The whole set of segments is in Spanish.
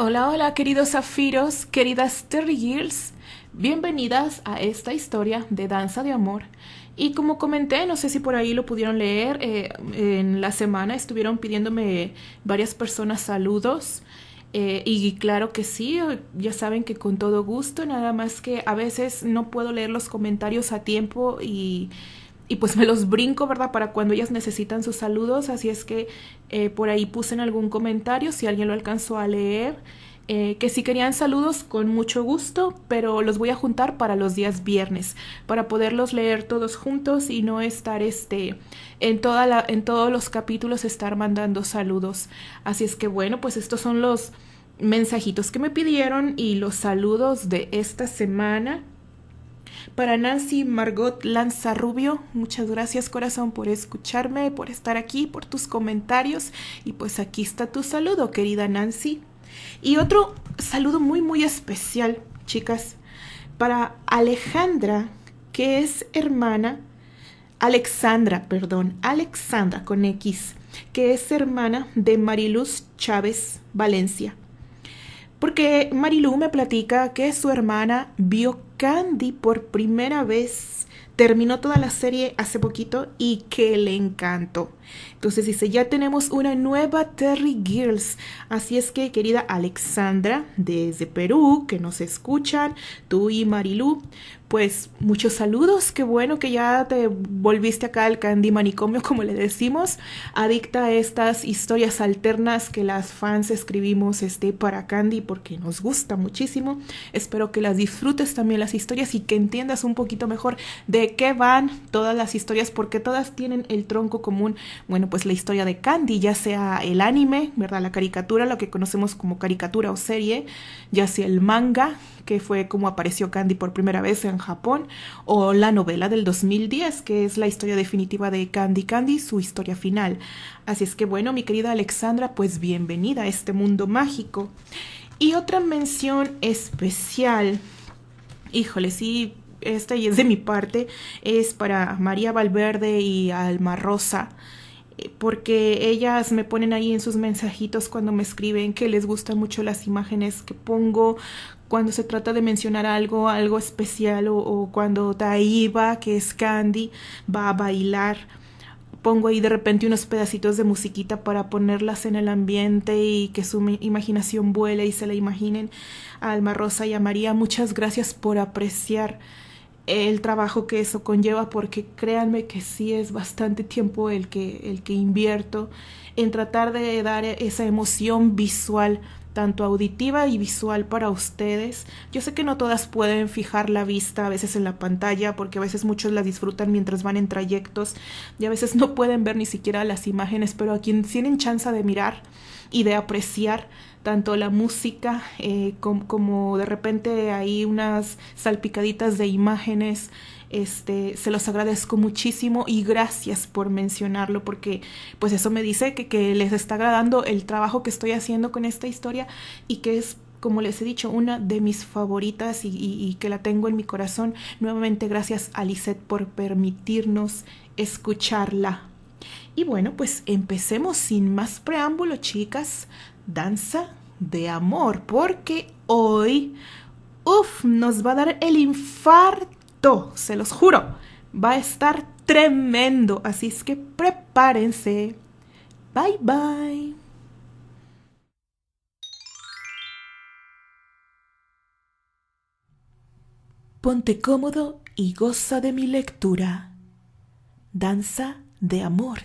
Hola, hola, queridos zafiros, queridas Terry Girls. Bienvenidas a esta historia de danza de amor. Y como comenté, no sé si por ahí lo pudieron leer, eh, en la semana estuvieron pidiéndome varias personas saludos. Eh, y claro que sí, ya saben que con todo gusto, nada más que a veces no puedo leer los comentarios a tiempo y y pues me los brinco, ¿verdad? Para cuando ellas necesitan sus saludos. Así es que eh, por ahí puse en algún comentario, si alguien lo alcanzó a leer, eh, que si querían saludos, con mucho gusto, pero los voy a juntar para los días viernes, para poderlos leer todos juntos y no estar este, en, toda la, en todos los capítulos estar mandando saludos. Así es que bueno, pues estos son los mensajitos que me pidieron y los saludos de esta semana. Para Nancy Margot Rubio, muchas gracias corazón por escucharme, por estar aquí, por tus comentarios y pues aquí está tu saludo, querida Nancy. Y otro saludo muy muy especial, chicas, para Alejandra, que es hermana Alexandra, perdón, Alexandra con X, que es hermana de Mariluz Chávez Valencia. Porque Marilu me platica que su hermana vio Candy por primera vez, terminó toda la serie hace poquito y que le encantó. Entonces dice, ya tenemos una nueva Terry Girls. Así es que, querida Alexandra, desde Perú, que nos escuchan, tú y Marilú pues muchos saludos, qué bueno que ya te volviste acá al candy manicomio, como le decimos, adicta a estas historias alternas que las fans escribimos este, para Candy porque nos gusta muchísimo. Espero que las disfrutes también las historias y que entiendas un poquito mejor de qué van todas las historias, porque todas tienen el tronco común bueno, pues la historia de Candy, ya sea el anime, ¿verdad? La caricatura, lo que conocemos como caricatura o serie, ya sea el manga, que fue como apareció Candy por primera vez en Japón, o la novela del 2010, que es la historia definitiva de Candy Candy, su historia final. Así es que bueno, mi querida Alexandra, pues bienvenida a este mundo mágico. Y otra mención especial, híjole, sí, esta y es de mi parte, es para María Valverde y Alma Rosa porque ellas me ponen ahí en sus mensajitos cuando me escriben que les gustan mucho las imágenes que pongo, cuando se trata de mencionar algo, algo especial, o, cuando Taiba, que es Candy, va a bailar. Pongo ahí de repente unos pedacitos de musiquita para ponerlas en el ambiente y que su imaginación vuele y se la imaginen. A Alma Rosa y a María, muchas gracias por apreciar el trabajo que eso conlleva, porque créanme que sí es bastante tiempo el que, el que invierto en tratar de dar esa emoción visual, tanto auditiva y visual para ustedes. Yo sé que no todas pueden fijar la vista a veces en la pantalla, porque a veces muchos la disfrutan mientras van en trayectos y a veces no pueden ver ni siquiera las imágenes, pero a quienes tienen chance de mirar y de apreciar, tanto la música eh, como de repente hay unas salpicaditas de imágenes. Este, se los agradezco muchísimo y gracias por mencionarlo porque pues eso me dice que, les está agradando el trabajo que estoy haciendo con esta historia y que es como les he dicho, una de mis favoritas y, y, que la tengo en mi corazón. Nuevamente gracias a Lisette por permitirnos escucharla. Y bueno, pues empecemos sin más preámbulo, chicas. Danza de amor, porque hoy, uff, nos va a dar el infarto, se los juro, va a estar tremendo, así es que prepárense. Bye bye. Ponte cómodo y goza de mi lectura. Danza de amor,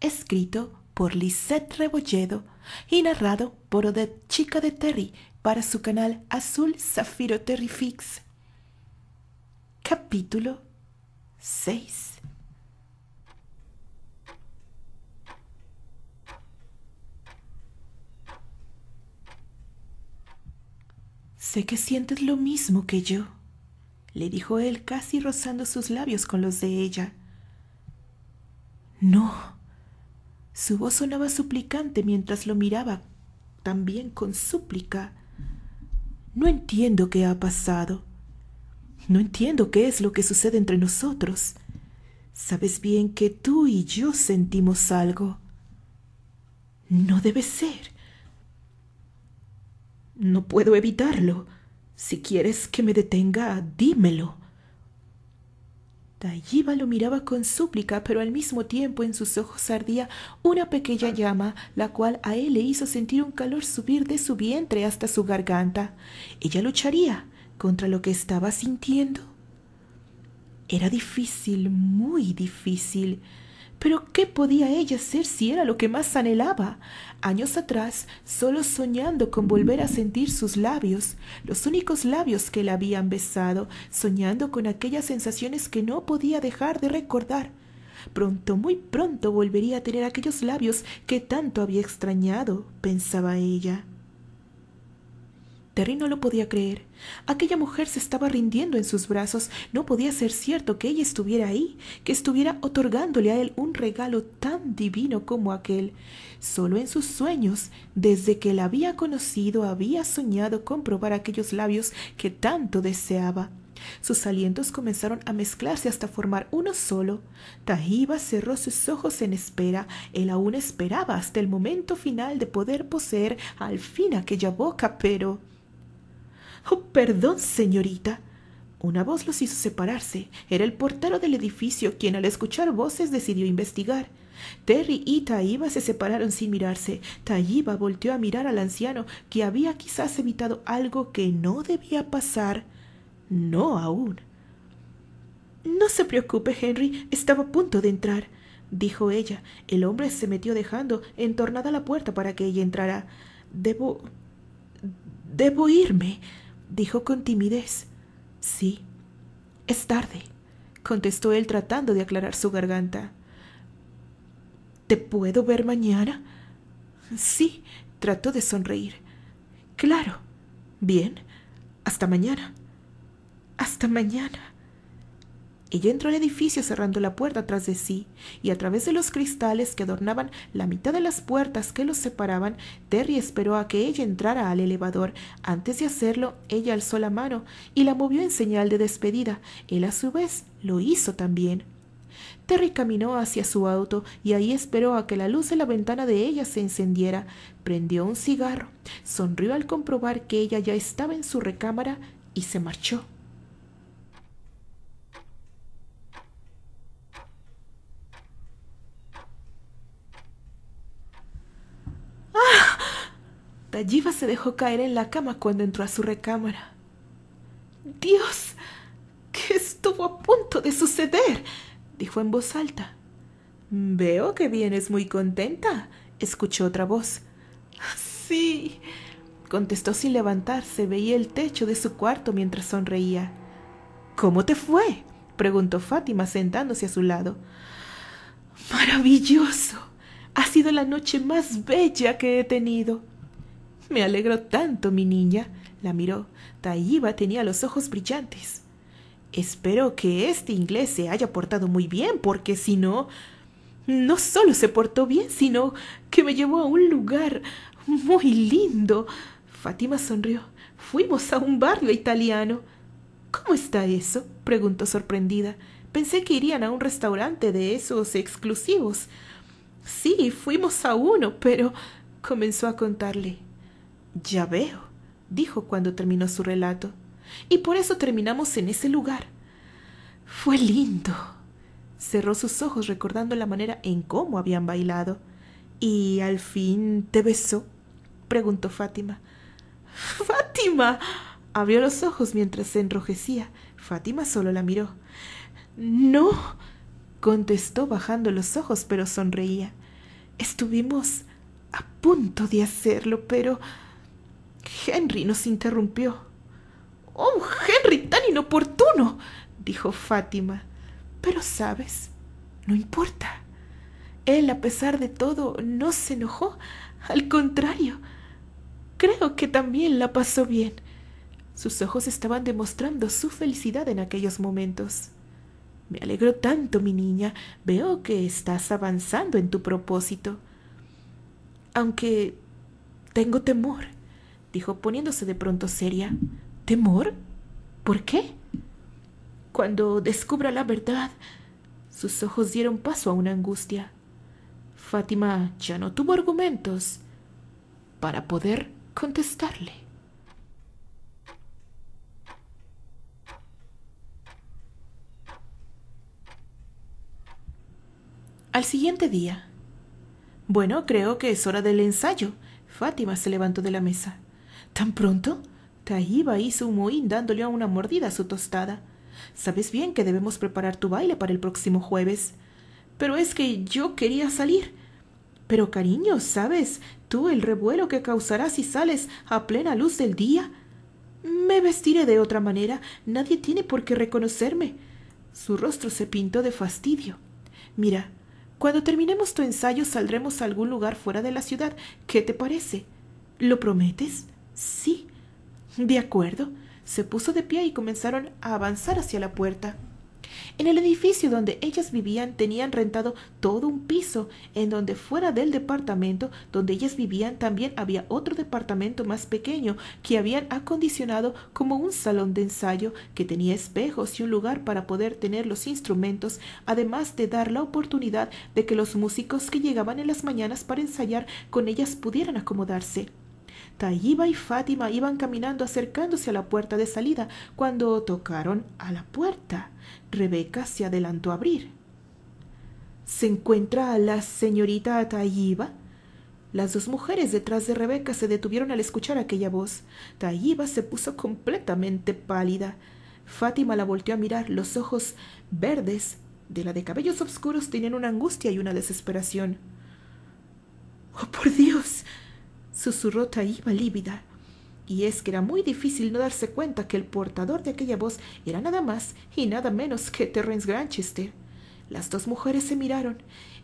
escrito por Lisette Rebolledo y narrado por Odette Chica de Terry para su canal Azul Zafiro Fix. Capítulo 6 Sé que sientes lo mismo que yo, le dijo él casi rozando sus labios con los de ella. No, su voz sonaba suplicante mientras lo miraba también con súplica. No entiendo qué ha pasado. No entiendo qué es lo que sucede entre nosotros. Sabes bien que tú y yo sentimos algo. No debe ser. No puedo evitarlo. Si quieres que me detenga, dímelo lo miraba con súplica, pero al mismo tiempo en sus ojos ardía una pequeña llama, la cual a él le hizo sentir un calor subir de su vientre hasta su garganta. Ella lucharía contra lo que estaba sintiendo. Era difícil, muy difícil. Pero ¿qué podía ella hacer si era lo que más anhelaba? Años atrás, solo soñando con volver a sentir sus labios, los únicos labios que la habían besado, soñando con aquellas sensaciones que no podía dejar de recordar. Pronto, muy pronto volvería a tener aquellos labios que tanto había extrañado, pensaba ella. Terry no lo podía creer. Aquella mujer se estaba rindiendo en sus brazos. No podía ser cierto que ella estuviera ahí, que estuviera otorgándole a él un regalo tan divino como aquel. Solo en sus sueños, desde que la había conocido, había soñado probar aquellos labios que tanto deseaba. Sus alientos comenzaron a mezclarse hasta formar uno solo. Tahiba cerró sus ojos en espera. Él aún esperaba hasta el momento final de poder poseer al fin aquella boca, pero... Oh, perdón, señorita. Una voz los hizo separarse. Era el portero del edificio quien al escuchar voces decidió investigar. Terry y Taiba se separaron sin mirarse. Taiba volteó a mirar al anciano, que había quizás evitado algo que no debía pasar. No aún. No se preocupe, Henry. Estaba a punto de entrar dijo ella. El hombre se metió dejando entornada la puerta para que ella entrara. Debo. debo irme dijo con timidez. Sí. Es tarde, contestó él tratando de aclarar su garganta. ¿Te puedo ver mañana? Sí, trató de sonreír. Claro. Bien. Hasta mañana. Hasta mañana. Ella entró al edificio cerrando la puerta tras de sí, y a través de los cristales que adornaban la mitad de las puertas que los separaban, Terry esperó a que ella entrara al elevador. Antes de hacerlo, ella alzó la mano y la movió en señal de despedida. Él a su vez lo hizo también. Terry caminó hacia su auto y ahí esperó a que la luz de la ventana de ella se encendiera. Prendió un cigarro, sonrió al comprobar que ella ya estaba en su recámara y se marchó. Talliva se dejó caer en la cama cuando entró a su recámara. Dios, ¿qué estuvo a punto de suceder? dijo en voz alta. Veo que vienes muy contenta, escuchó otra voz. Sí, contestó sin levantarse, veía el techo de su cuarto mientras sonreía. ¿Cómo te fue? preguntó Fátima sentándose a su lado. Maravilloso. Ha sido la noche más bella que he tenido. Me alegro tanto, mi niña. La miró. Taiba tenía los ojos brillantes. Espero que este inglés se haya portado muy bien, porque si no... No solo se portó bien, sino que me llevó a un lugar muy lindo. Fátima sonrió. Fuimos a un barrio italiano. ¿Cómo está eso? preguntó sorprendida. Pensé que irían a un restaurante de esos exclusivos. Sí, fuimos a uno, pero comenzó a contarle. Ya veo, dijo cuando terminó su relato. Y por eso terminamos en ese lugar. Fue lindo. Cerró sus ojos recordando la manera en cómo habían bailado. ¿Y al fin te besó? preguntó Fátima. ¡Fátima! Abrió los ojos mientras se enrojecía. Fátima solo la miró. No, contestó bajando los ojos, pero sonreía. Estuvimos a punto de hacerlo, pero Henry nos interrumpió. ¡Oh, Henry, tan inoportuno! dijo Fátima. Pero sabes, no importa. Él, a pesar de todo, no se enojó. Al contrario, creo que también la pasó bien. Sus ojos estaban demostrando su felicidad en aquellos momentos. Me alegro tanto, mi niña. Veo que estás avanzando en tu propósito. Aunque tengo temor dijo poniéndose de pronto seria. ¿Temor? ¿Por qué? Cuando descubra la verdad. Sus ojos dieron paso a una angustia. Fátima ya no tuvo argumentos para poder contestarle. Al siguiente día. Bueno, creo que es hora del ensayo. Fátima se levantó de la mesa. ¿Tan pronto? taíba hizo un mohín dándole una mordida a su tostada. Sabes bien que debemos preparar tu baile para el próximo jueves. Pero es que yo quería salir. Pero cariño, ¿sabes tú el revuelo que causarás si sales a plena luz del día? Me vestiré de otra manera. Nadie tiene por qué reconocerme. Su rostro se pintó de fastidio. Mira, cuando terminemos tu ensayo saldremos a algún lugar fuera de la ciudad. ¿Qué te parece? ¿Lo prometes? Sí. De acuerdo. Se puso de pie y comenzaron a avanzar hacia la puerta. En el edificio donde ellas vivían tenían rentado todo un piso, en donde fuera del departamento donde ellas vivían también había otro departamento más pequeño que habían acondicionado como un salón de ensayo que tenía espejos y un lugar para poder tener los instrumentos, además de dar la oportunidad de que los músicos que llegaban en las mañanas para ensayar con ellas pudieran acomodarse. Tayiba y Fátima iban caminando acercándose a la puerta de salida cuando tocaron a la puerta. Rebeca se adelantó a abrir. ¿Se encuentra la señorita Tayiba? Las dos mujeres detrás de Rebeca se detuvieron al escuchar aquella voz. Tayiba se puso completamente pálida. Fátima la volteó a mirar, los ojos verdes de la de cabellos oscuros tenían una angustia y una desesperación. ¡Oh, por Dios! susurró Taíba lívida. Y es que era muy difícil no darse cuenta que el portador de aquella voz era nada más y nada menos que Terence Granchester. Las dos mujeres se miraron,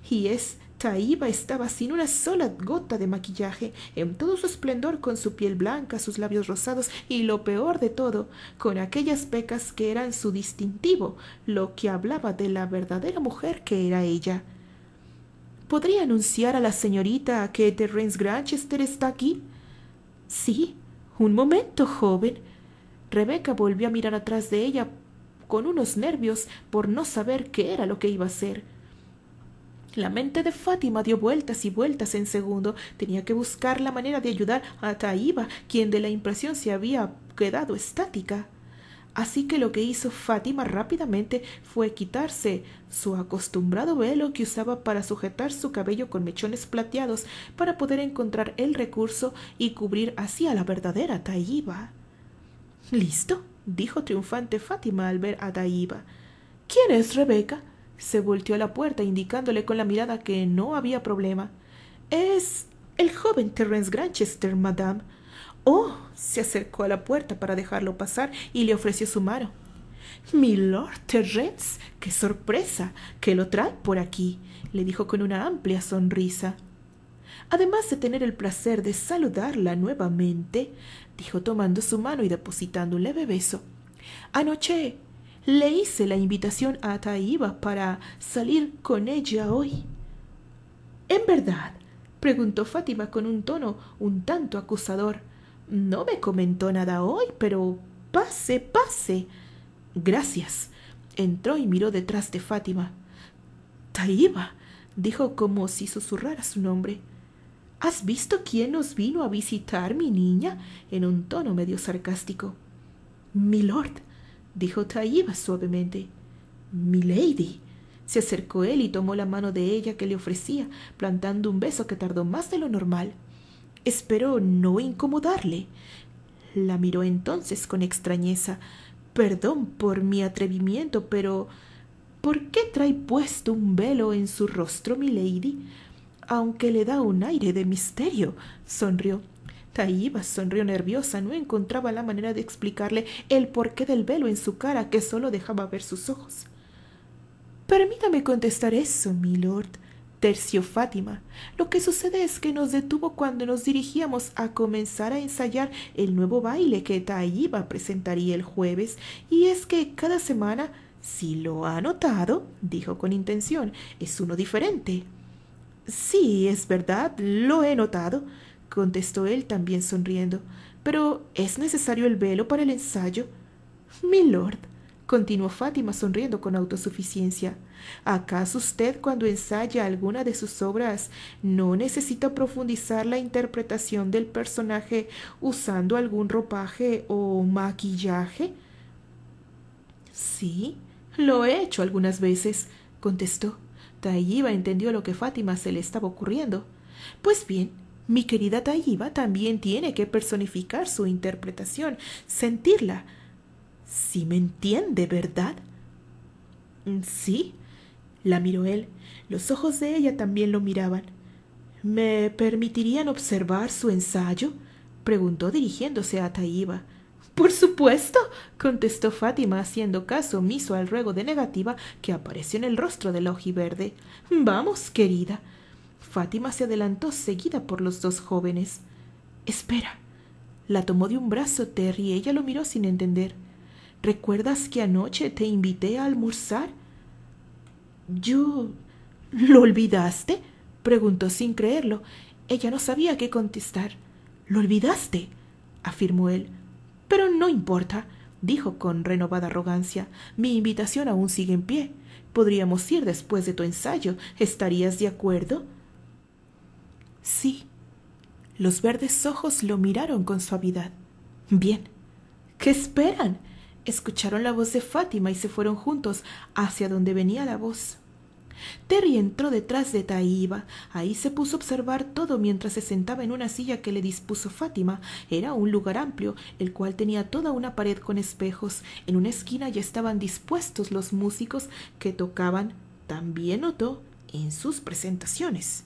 y es Taíba estaba sin una sola gota de maquillaje, en todo su esplendor, con su piel blanca, sus labios rosados y lo peor de todo, con aquellas pecas que eran su distintivo, lo que hablaba de la verdadera mujer que era ella. ¿Podría anunciar a la señorita que Terence Granchester está aquí? Sí, un momento, joven. Rebeca volvió a mirar atrás de ella con unos nervios por no saber qué era lo que iba a hacer. La mente de Fátima dio vueltas y vueltas en segundo. Tenía que buscar la manera de ayudar a Taíba, quien de la impresión se había quedado estática. Así que lo que hizo Fátima rápidamente fue quitarse su acostumbrado velo que usaba para sujetar su cabello con mechones plateados para poder encontrar el recurso y cubrir así a la verdadera Taíba. ¿Listo? dijo triunfante Fátima al ver a Taíba. ¿Quién es Rebeca? Se volteó a la puerta indicándole con la mirada que no había problema. Es el joven Terence Granchester, madame. Oh, se acercó a la puerta para dejarlo pasar y le ofreció su mano. Milord Terrence, qué sorpresa que lo trae por aquí, le dijo con una amplia sonrisa. Además de tener el placer de saludarla nuevamente, dijo tomando su mano y depositando un leve beso. Anoche le hice la invitación a Taiva para salir con ella hoy. ¿En verdad? preguntó Fátima con un tono un tanto acusador. No me comentó nada hoy, pero pase, pase. Gracias. Entró y miró detrás de Fátima. —¡Taíba! dijo como si susurrara su nombre. ¿Has visto quién nos vino a visitar, mi niña? en un tono medio sarcástico. Milord, dijo Taíba suavemente. Milady. Se acercó él y tomó la mano de ella que le ofrecía, plantando un beso que tardó más de lo normal. Esperó no incomodarle. La miró entonces con extrañeza. Perdón por mi atrevimiento, pero ¿por qué trae puesto un velo en su rostro, milady? Aunque le da un aire de misterio, sonrió. Taíba sonrió nerviosa, no encontraba la manera de explicarle el porqué del velo en su cara que solo dejaba ver sus ojos. Permítame contestar eso, milord. Tercio Fátima. Lo que sucede es que nos detuvo cuando nos dirigíamos a comenzar a ensayar el nuevo baile que Taiba presentaría el jueves, y es que cada semana, si lo ha notado, dijo con intención, es uno diferente. Sí, es verdad, lo he notado, contestó él también sonriendo, pero ¿es necesario el velo para el ensayo? lord continuó Fátima sonriendo con autosuficiencia, ¿Acaso usted cuando ensaya alguna de sus obras no necesita profundizar la interpretación del personaje usando algún ropaje o maquillaje? Sí, lo he hecho algunas veces, contestó. Tayiba entendió lo que Fátima se le estaba ocurriendo. Pues bien, mi querida Tayiba también tiene que personificar su interpretación, sentirla. Si me entiende, ¿verdad? Mm, sí, la miró él. Los ojos de ella también lo miraban. ¿Me permitirían observar su ensayo? preguntó dirigiéndose a Taíba. Por supuesto, contestó Fátima, haciendo caso omiso al ruego de negativa que apareció en el rostro de la ojiverde. Vamos, querida. Fátima se adelantó seguida por los dos jóvenes. Espera. La tomó de un brazo Terry y ella lo miró sin entender. ¿Recuerdas que anoche te invité a almorzar? ¿Yo lo olvidaste? preguntó sin creerlo. Ella no sabía qué contestar. ¿Lo olvidaste? afirmó él. Pero no importa, dijo con renovada arrogancia. Mi invitación aún sigue en pie. Podríamos ir después de tu ensayo. ¿Estarías de acuerdo? Sí. Los verdes ojos lo miraron con suavidad. Bien. ¿Qué esperan? escucharon la voz de Fátima y se fueron juntos hacia donde venía la voz. Terry entró detrás de Taíba. Ahí se puso a observar todo mientras se sentaba en una silla que le dispuso Fátima. Era un lugar amplio, el cual tenía toda una pared con espejos. En una esquina ya estaban dispuestos los músicos que tocaban. También notó en sus presentaciones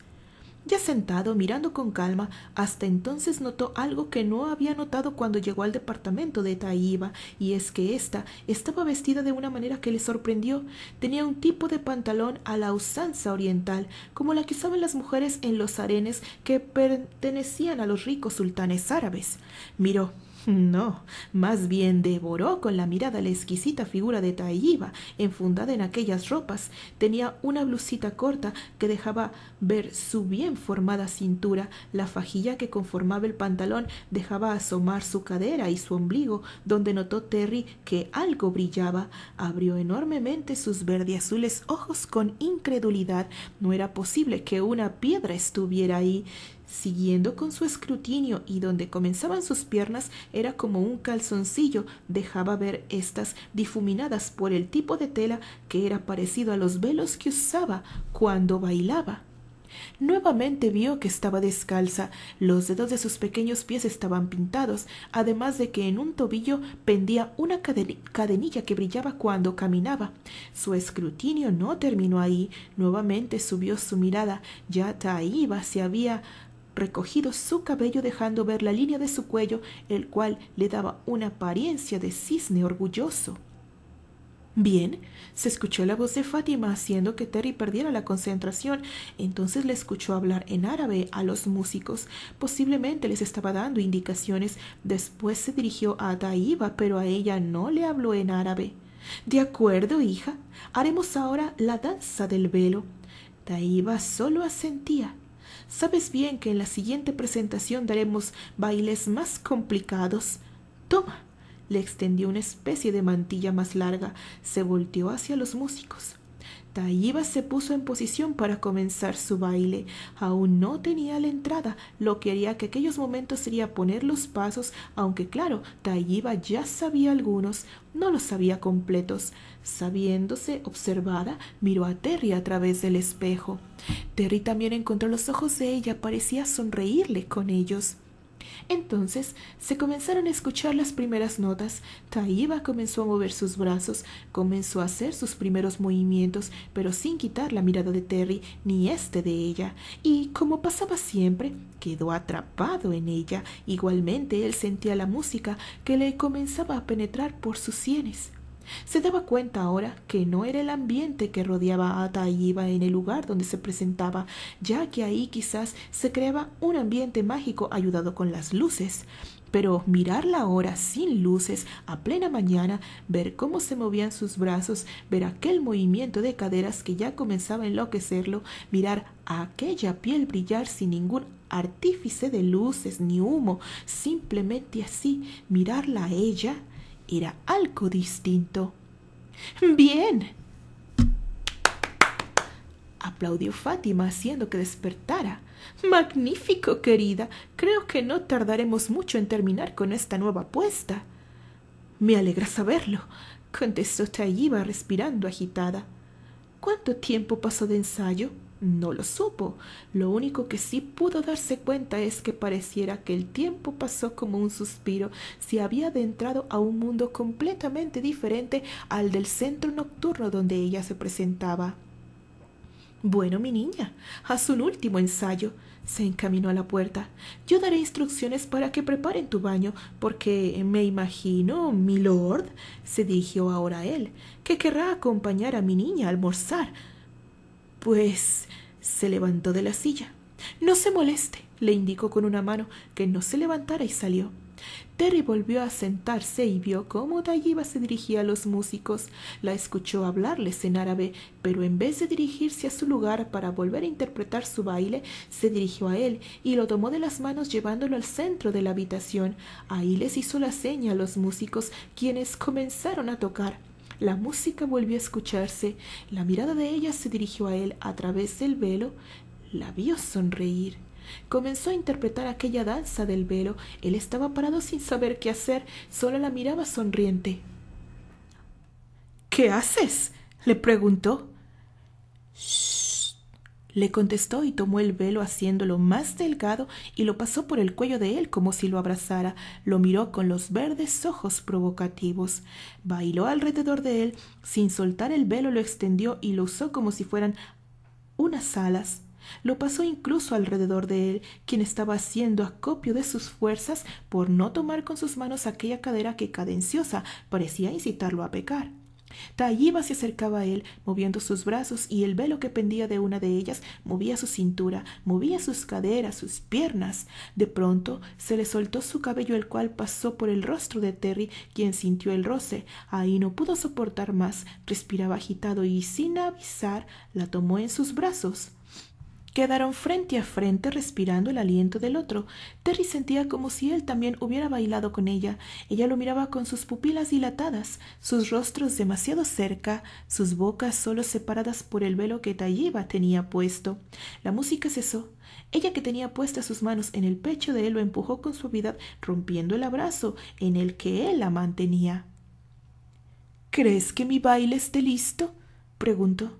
ya sentado, mirando con calma, hasta entonces notó algo que no había notado cuando llegó al departamento de Taiba, y es que ésta estaba vestida de una manera que le sorprendió. Tenía un tipo de pantalón a la usanza oriental, como la que usaban las mujeres en los arenes que pertenecían a los ricos sultanes árabes. Miró, No, más bien devoró con la mirada la exquisita figura de Taiba, enfundada en aquellas ropas. Tenía una blusita corta que dejaba ver su bien formada cintura, la fajilla que conformaba el pantalón dejaba asomar su cadera y su ombligo, donde notó Terry que algo brillaba. Abrió enormemente sus verde azules ojos con incredulidad. No era posible que una piedra estuviera ahí siguiendo con su escrutinio y donde comenzaban sus piernas era como un calzoncillo, dejaba ver estas difuminadas por el tipo de tela que era parecido a los velos que usaba cuando bailaba. Nuevamente vio que estaba descalza, los dedos de sus pequeños pies estaban pintados, además de que en un tobillo pendía una cadenilla que brillaba cuando caminaba. Su escrutinio no terminó ahí, nuevamente subió su mirada, ya Taíba se había recogido su cabello dejando ver la línea de su cuello, el cual le daba una apariencia de cisne orgulloso. Bien, se escuchó la voz de Fátima haciendo que Terry perdiera la concentración. Entonces le escuchó hablar en árabe a los músicos. Posiblemente les estaba dando indicaciones. Después se dirigió a Taíba, pero a ella no le habló en árabe. De acuerdo, hija. Haremos ahora la danza del velo. Taíba solo asentía. Sabes bien que en la siguiente presentación daremos bailes más complicados. Toma. Le extendió una especie de mantilla más larga. Se volteó hacia los músicos. Taíba se puso en posición para comenzar su baile. Aún no tenía la entrada, lo que haría que aquellos momentos sería poner los pasos, aunque claro, Taíba ya sabía algunos, no los sabía completos. Sabiéndose observada, miró a Terry a través del espejo. Terry también encontró los ojos de ella, parecía sonreírle con ellos. Entonces se comenzaron a escuchar las primeras notas. Taiba comenzó a mover sus brazos, comenzó a hacer sus primeros movimientos, pero sin quitar la mirada de Terry ni este de ella. Y como pasaba siempre, quedó atrapado en ella. Igualmente él sentía la música que le comenzaba a penetrar por sus sienes. Se daba cuenta ahora que no era el ambiente que rodeaba a iba en el lugar donde se presentaba, ya que ahí quizás se creaba un ambiente mágico ayudado con las luces. Pero mirarla ahora sin luces, a plena mañana, ver cómo se movían sus brazos, ver aquel movimiento de caderas que ya comenzaba a enloquecerlo, mirar a aquella piel brillar sin ningún artífice de luces ni humo, simplemente así, mirarla a ella, era algo distinto. Bien. Aplaudió Fátima haciendo que despertara. Magnífico, querida. Creo que no tardaremos mucho en terminar con esta nueva apuesta. Me alegra saberlo, contestó Tayiba respirando agitada. ¿Cuánto tiempo pasó de ensayo? no lo supo. Lo único que sí pudo darse cuenta es que pareciera que el tiempo pasó como un suspiro. si había adentrado a un mundo completamente diferente al del centro nocturno donde ella se presentaba. Bueno, mi niña, haz un último ensayo. Se encaminó a la puerta. Yo daré instrucciones para que preparen tu baño, porque me imagino, mi lord, se dirigió ahora él, que querrá acompañar a mi niña a almorzar. Pues se levantó de la silla. No se moleste, le indicó con una mano que no se levantara y salió. Terry volvió a sentarse y vio cómo Dayiva se dirigía a los músicos. La escuchó hablarles en árabe, pero en vez de dirigirse a su lugar para volver a interpretar su baile, se dirigió a él y lo tomó de las manos llevándolo al centro de la habitación. Ahí les hizo la seña a los músicos, quienes comenzaron a tocar. La música volvió a escucharse, la mirada de ella se dirigió a él a través del velo, la vio sonreír. Comenzó a interpretar aquella danza del velo. Él estaba parado sin saber qué hacer, solo la miraba sonriente. ¿Qué haces? le preguntó le contestó y tomó el velo haciéndolo más delgado y lo pasó por el cuello de él como si lo abrazara, lo miró con los verdes ojos provocativos, bailó alrededor de él, sin soltar el velo lo extendió y lo usó como si fueran unas alas. Lo pasó incluso alrededor de él, quien estaba haciendo acopio de sus fuerzas por no tomar con sus manos aquella cadera que cadenciosa parecía incitarlo a pecar. Tayiba se acercaba a él, moviendo sus brazos, y el velo que pendía de una de ellas movía su cintura, movía sus caderas, sus piernas. De pronto se le soltó su cabello, el cual pasó por el rostro de Terry, quien sintió el roce. Ahí no pudo soportar más, respiraba agitado y sin avisar la tomó en sus brazos. Quedaron frente a frente respirando el aliento del otro. Terry sentía como si él también hubiera bailado con ella. Ella lo miraba con sus pupilas dilatadas, sus rostros demasiado cerca, sus bocas solo separadas por el velo que Tayiba tenía puesto. La música cesó. Ella que tenía puestas sus manos en el pecho de él lo empujó con suavidad, rompiendo el abrazo en el que él la mantenía. ¿Crees que mi baile esté listo? preguntó.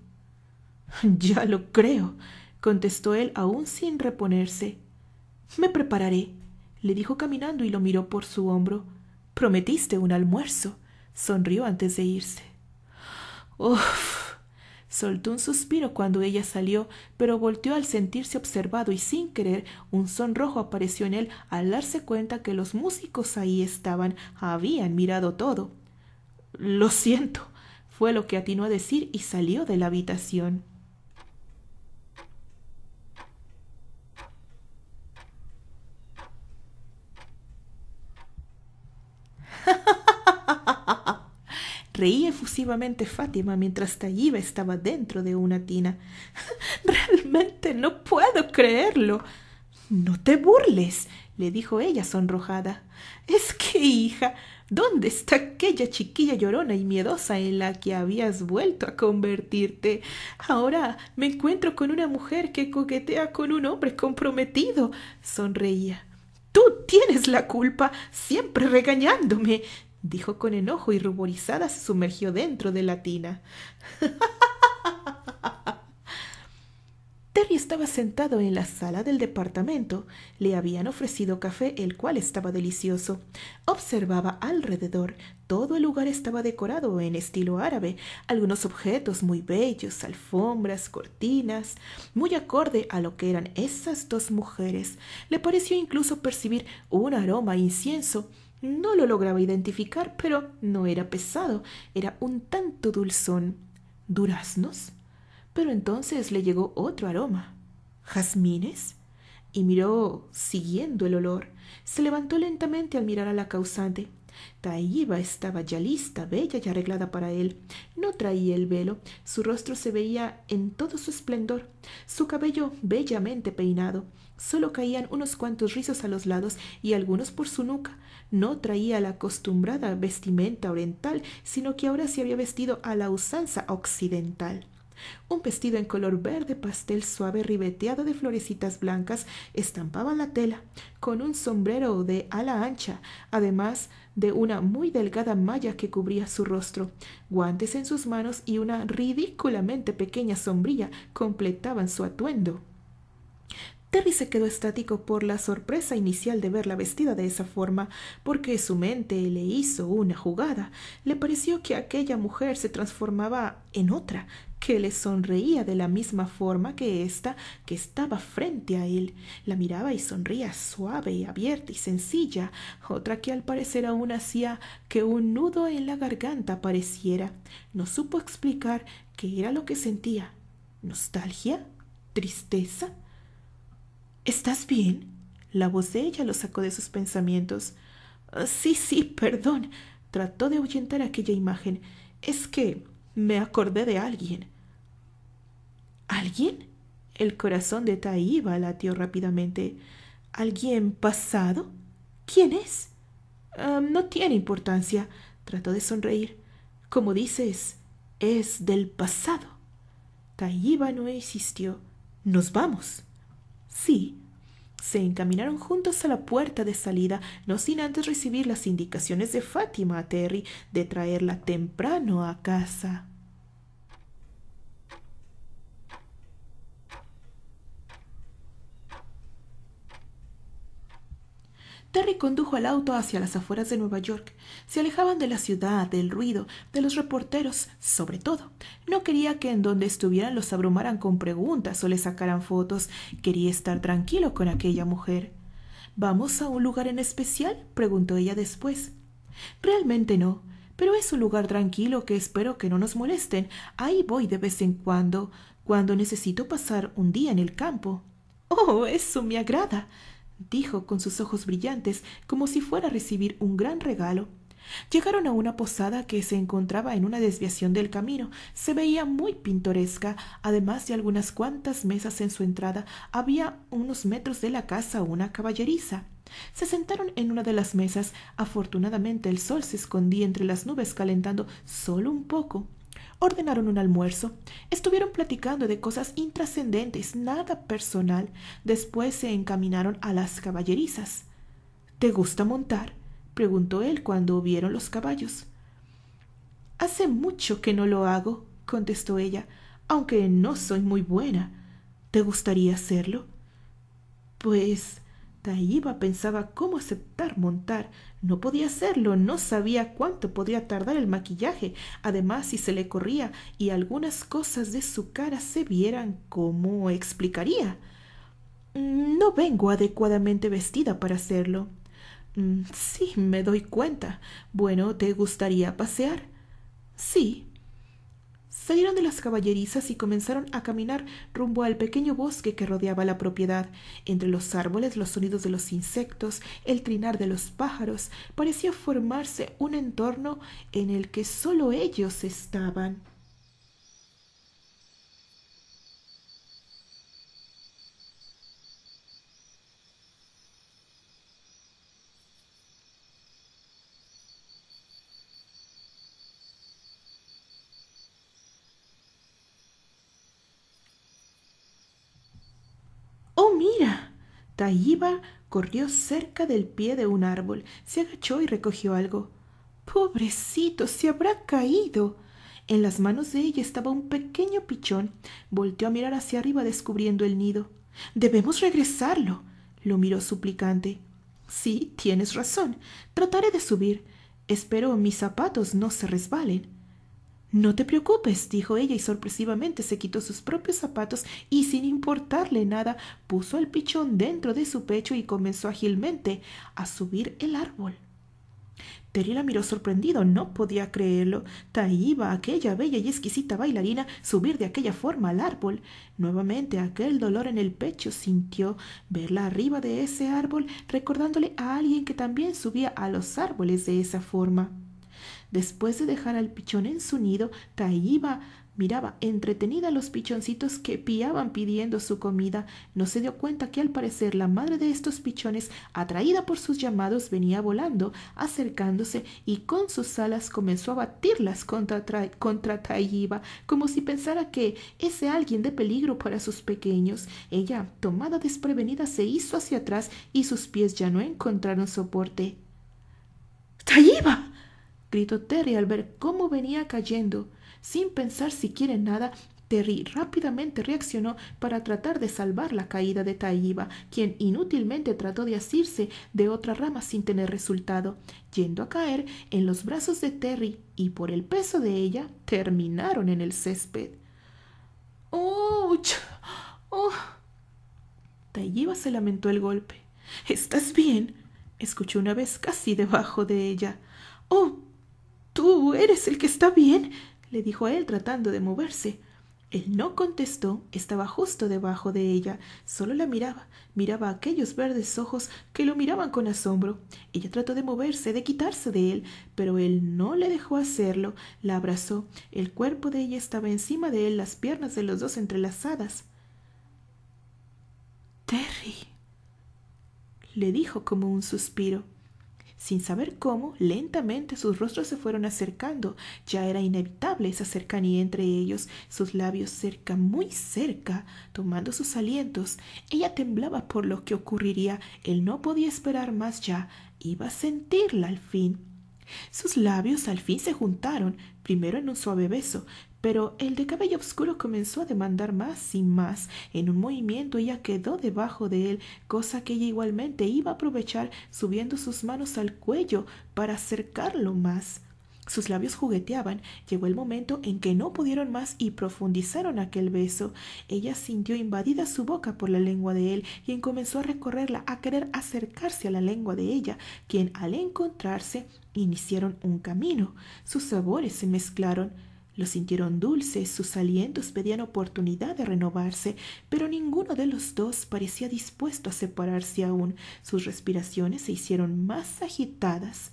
Ya lo creo contestó él aún sin reponerse. Me prepararé, le dijo caminando y lo miró por su hombro. Prometiste un almuerzo. Sonrió antes de irse. Uf. Soltó un suspiro cuando ella salió, pero volteó al sentirse observado y sin querer un sonrojo apareció en él al darse cuenta que los músicos ahí estaban, habían mirado todo. Lo siento, fue lo que atinó a decir y salió de la habitación. Reía efusivamente Fátima mientras Tayiba estaba dentro de una tina. Realmente no puedo creerlo. No te burles, le dijo ella sonrojada. Es que, hija, ¿dónde está aquella chiquilla llorona y miedosa en la que habías vuelto a convertirte? Ahora me encuentro con una mujer que coquetea con un hombre comprometido, sonreía. Tú tienes la culpa, siempre regañándome, dijo con enojo y ruborizada se sumergió dentro de la tina. Terry estaba sentado en la sala del departamento. Le habían ofrecido café, el cual estaba delicioso. Observaba alrededor. Todo el lugar estaba decorado en estilo árabe. Algunos objetos muy bellos, alfombras, cortinas, muy acorde a lo que eran esas dos mujeres. Le pareció incluso percibir un aroma a incienso. No lo lograba identificar, pero no era pesado, era un tanto dulzón. ¿Duraznos? pero entonces le llegó otro aroma. ¿Jazmines? Y miró, siguiendo el olor. Se levantó lentamente al mirar a la causante. Taíba estaba ya lista, bella y arreglada para él. No traía el velo, su rostro se veía en todo su esplendor, su cabello bellamente peinado. Solo caían unos cuantos rizos a los lados y algunos por su nuca. No traía la acostumbrada vestimenta oriental, sino que ahora se había vestido a la usanza occidental. Un vestido en color verde pastel suave ribeteado de florecitas blancas estampaba la tela, con un sombrero de ala ancha, además de una muy delgada malla que cubría su rostro. Guantes en sus manos y una ridículamente pequeña sombrilla completaban su atuendo. Terry se quedó estático por la sorpresa inicial de verla vestida de esa forma, porque su mente le hizo una jugada. Le pareció que aquella mujer se transformaba en otra, que le sonreía de la misma forma que ésta que estaba frente a él. La miraba y sonría suave, y abierta y sencilla, otra que al parecer aún hacía que un nudo en la garganta pareciera No supo explicar qué era lo que sentía. ¿Nostalgia? ¿Tristeza? ¿Estás bien? La voz de ella lo sacó de sus pensamientos. Ah, sí, sí, perdón. Trató de ahuyentar aquella imagen. Es que me acordé de alguien. ¿Alguien? El corazón de Taíba latió rápidamente. ¿Alguien pasado? ¿Quién es? no tiene importancia. Trató de sonreír. Como dices, es del pasado. Taíba no insistió. Nos vamos. Sí. Se encaminaron juntos a la puerta de salida, no sin antes recibir las indicaciones de Fátima a Terry de traerla temprano a casa. Terry condujo el auto hacia las afueras de Nueva York. Se alejaban de la ciudad, del ruido, de los reporteros, sobre todo. No quería que en donde estuvieran los abrumaran con preguntas o le sacaran fotos. Quería estar tranquilo con aquella mujer. ¿Vamos a un lugar en especial? preguntó ella después. Realmente no, pero es un lugar tranquilo que espero que no nos molesten. Ahí voy de vez en cuando, cuando necesito pasar un día en el campo. Oh, eso me agrada dijo con sus ojos brillantes como si fuera a recibir un gran regalo. Llegaron a una posada que se encontraba en una desviación del camino. Se veía muy pintoresca. Además de algunas cuantas mesas en su entrada, había unos metros de la casa una caballeriza. Se sentaron en una de las mesas. Afortunadamente el sol se escondía entre las nubes calentando solo un poco. Ordenaron un almuerzo. Estuvieron platicando de cosas intrascendentes, nada personal. Después se encaminaron a las caballerizas. ¿Te gusta montar? preguntó él cuando vieron los caballos. Hace mucho que no lo hago, contestó ella, aunque no soy muy buena. ¿Te gustaría hacerlo? Pues Taíba pensaba cómo aceptar montar, no podía hacerlo, no sabía cuánto podía tardar el maquillaje. Además, si se le corría y algunas cosas de su cara se vieran, ¿cómo explicaría? No vengo adecuadamente vestida para hacerlo. Mm, sí, me doy cuenta. Bueno, ¿te gustaría pasear? Sí, Salieron de las caballerizas y comenzaron a caminar rumbo al pequeño bosque que rodeaba la propiedad. Entre los árboles, los sonidos de los insectos, el trinar de los pájaros, parecía formarse un entorno en el que sólo ellos estaban. Iba, corrió cerca del pie de un árbol, se agachó y recogió algo. Pobrecito, se habrá caído. En las manos de ella estaba un pequeño pichón. Volteó a mirar hacia arriba descubriendo el nido. Debemos regresarlo. lo miró suplicante. Sí, tienes razón. Trataré de subir. Espero mis zapatos no se resbalen. No te preocupes, dijo ella y sorpresivamente se quitó sus propios zapatos y sin importarle nada puso el pichón dentro de su pecho y comenzó ágilmente a subir el árbol. Terry la miró sorprendido, no podía creerlo. Taíba iba aquella bella y exquisita bailarina subir de aquella forma al árbol. Nuevamente aquel dolor en el pecho sintió verla arriba de ese árbol, recordándole a alguien que también subía a los árboles de esa forma. Después de dejar al pichón en su nido, Taíba miraba entretenida a los pichoncitos que piaban pidiendo su comida. No se dio cuenta que al parecer la madre de estos pichones, atraída por sus llamados, venía volando, acercándose y con sus alas comenzó a batirlas contra, contra como si pensara que ese alguien de peligro para sus pequeños. Ella, tomada desprevenida, se hizo hacia atrás y sus pies ya no encontraron soporte. ¡Taiba! gritó Terry al ver cómo venía cayendo. Sin pensar siquiera en nada, Terry rápidamente reaccionó para tratar de salvar la caída de Taiba, quien inútilmente trató de asirse de otra rama sin tener resultado, yendo a caer en los brazos de Terry y por el peso de ella terminaron en el césped. Uch, ¡Oh! Taiba se lamentó el golpe. ¿Estás bien? Escuchó una vez casi debajo de ella. ¡Oh, Tú eres el que está bien, le dijo a él tratando de moverse. Él no contestó, estaba justo debajo de ella, solo la miraba, miraba aquellos verdes ojos que lo miraban con asombro. Ella trató de moverse, de quitarse de él, pero él no le dejó hacerlo, la abrazó, el cuerpo de ella estaba encima de él, las piernas de los dos entrelazadas. Terry, le dijo como un suspiro. Sin saber cómo, lentamente sus rostros se fueron acercando. Ya era inevitable esa cercanía entre ellos, sus labios cerca, muy cerca, tomando sus alientos. Ella temblaba por lo que ocurriría. Él no podía esperar más ya. Iba a sentirla al fin. Sus labios al fin se juntaron, primero en un suave beso, pero el de cabello oscuro comenzó a demandar más y más. En un movimiento ella quedó debajo de él, cosa que ella igualmente iba a aprovechar subiendo sus manos al cuello para acercarlo más. Sus labios jugueteaban. Llegó el momento en que no pudieron más y profundizaron aquel beso. Ella sintió invadida su boca por la lengua de él, quien comenzó a recorrerla, a querer acercarse a la lengua de ella, quien al encontrarse iniciaron un camino. Sus sabores se mezclaron. Lo sintieron dulces, sus alientos pedían oportunidad de renovarse, pero ninguno de los dos parecía dispuesto a separarse aún. Sus respiraciones se hicieron más agitadas.